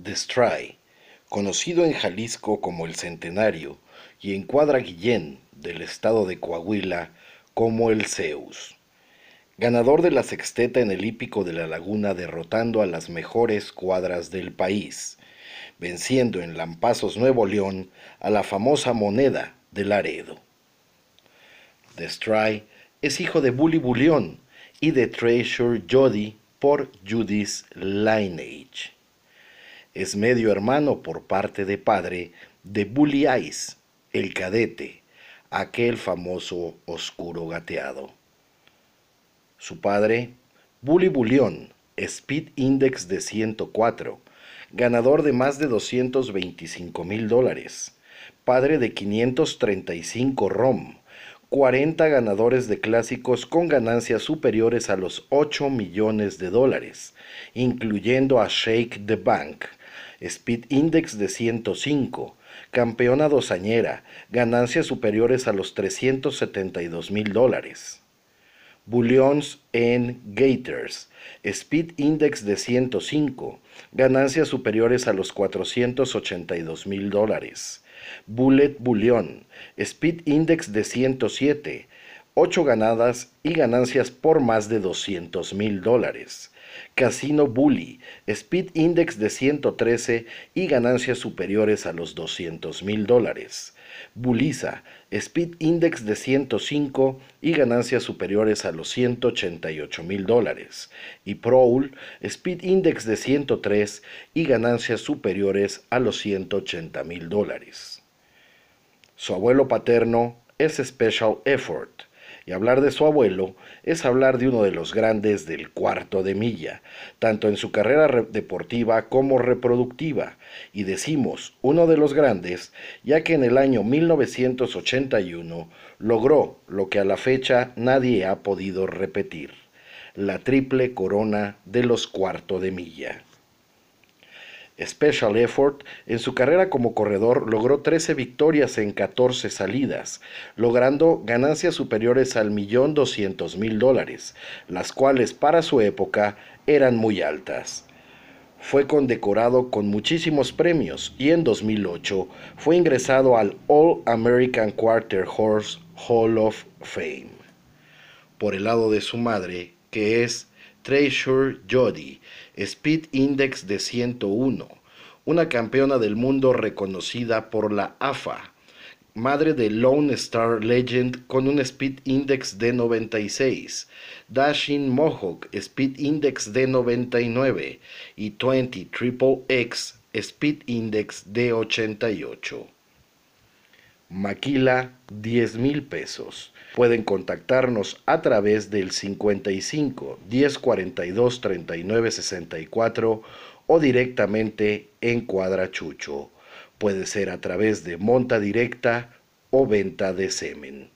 Destry, conocido en Jalisco como El Centenario y en Cuadra Guillén del estado de Coahuila como El Zeus. Ganador de la sexteta en el hípico de la laguna derrotando a las mejores cuadras del país, venciendo en Lampazos Nuevo León a la famosa moneda de Laredo. Destry es hijo de Bully Bullion y de Treasure Jody por Judith Lineage. Es medio hermano por parte de padre de Bully Ice, el cadete, aquel famoso oscuro gateado. Su padre, Bully Bullion, Speed Index de 104, ganador de más de 225 mil dólares, padre de 535 ROM, 40 ganadores de clásicos con ganancias superiores a los 8 millones de dólares, incluyendo a Shake the Bank, Speed Index de 105, campeona dosañera, ganancias superiores a los 372 mil dólares. Bullions en Gators, Speed Index de 105, ganancias superiores a los 482 mil dólares. Bullet Bullion, Speed Index de 107, 8 ganadas y ganancias por más de 200 mil dólares. Casino Bully, Speed Index de 113 y ganancias superiores a los 200 mil dólares. Buliza, Speed Index de 105 y ganancias superiores a los 188 mil dólares. Y Prowl, Speed Index de 103 y ganancias superiores a los 180 mil dólares. Su abuelo paterno es Special Effort y hablar de su abuelo es hablar de uno de los grandes del cuarto de milla, tanto en su carrera deportiva como reproductiva. Y decimos uno de los grandes, ya que en el año 1981 logró lo que a la fecha nadie ha podido repetir, la triple corona de los cuarto de milla. Special Effort, en su carrera como corredor logró 13 victorias en 14 salidas, logrando ganancias superiores al millón doscientos mil dólares, las cuales para su época eran muy altas. Fue condecorado con muchísimos premios y en 2008 fue ingresado al All American Quarter Horse Hall of Fame. Por el lado de su madre, que es Treasure Jody, Speed Index de 101, una campeona del mundo reconocida por la AFA, madre de Lone Star Legend con un Speed Index de 96, Dashing Mohawk Speed Index de 99 y 20 Triple X Speed Index de 88. Maquila 10 mil pesos. Pueden contactarnos a través del 55 1042 3964 o directamente en Cuadrachucho. Puede ser a través de monta directa o venta de semen.